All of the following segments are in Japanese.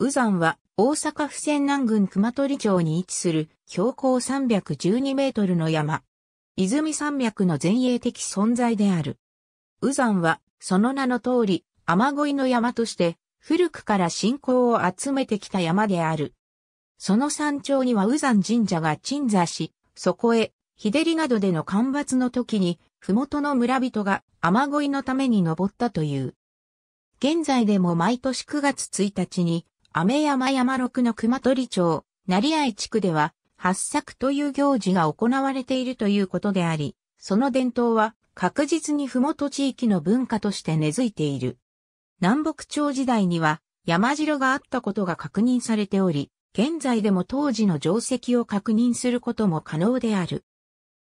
宇山は大阪府仙南郡熊取町に位置する標高312メートルの山。泉山脈の前衛的存在である。宇山はその名の通り雨乞いの山として古くから信仰を集めてきた山である。その山頂には宇山神社が鎮座し、そこへ日照りなどでの干ばつの時に麓の村人が雨乞いのために登ったという。現在でも毎年9月1日に雨山山六の熊取町、成合地区では、八作という行事が行われているということであり、その伝統は確実に麓地域の文化として根付いている。南北朝時代には山城があったことが確認されており、現在でも当時の定石を確認することも可能である。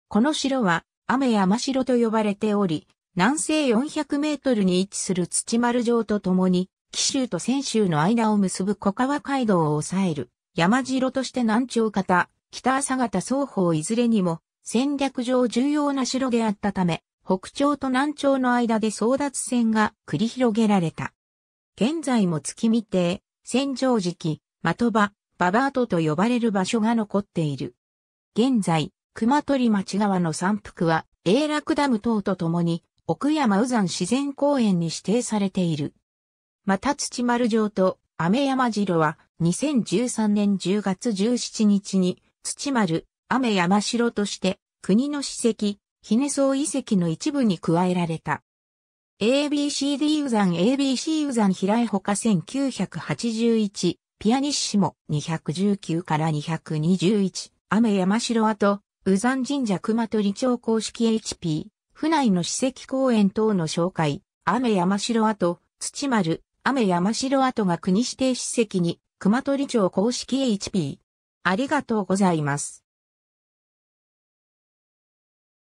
この城は雨山城と呼ばれており、南西400メートルに位置する土丸城とともに紀州と泉州の間を結ぶ小川街道を抑える、山城として南朝方、北朝方双方いずれにも、戦略上重要な城であったため、北朝と南朝の間で争奪戦が繰り広げられた。現在も月見亭、戦場期、的場、ババートと呼ばれる場所が残っている。現在、熊取町側の山腹は、永楽ダム等とともに、奥山右山自然公園に指定されている。また土丸城と雨山城は2013年10月17日に土丸、雨山城として国の史跡、ひねそう遺跡の一部に加えられた。ABCD 宇山 ABC 宇山平井ほか1981、ピアニッシモ219から221、雨山城跡、宇山神社熊取町公式 HP、府内の史跡公園等の紹介、雨山城跡、土丸、雨山城跡が国指定史跡に、熊取町公式 HP。ありがとうございます。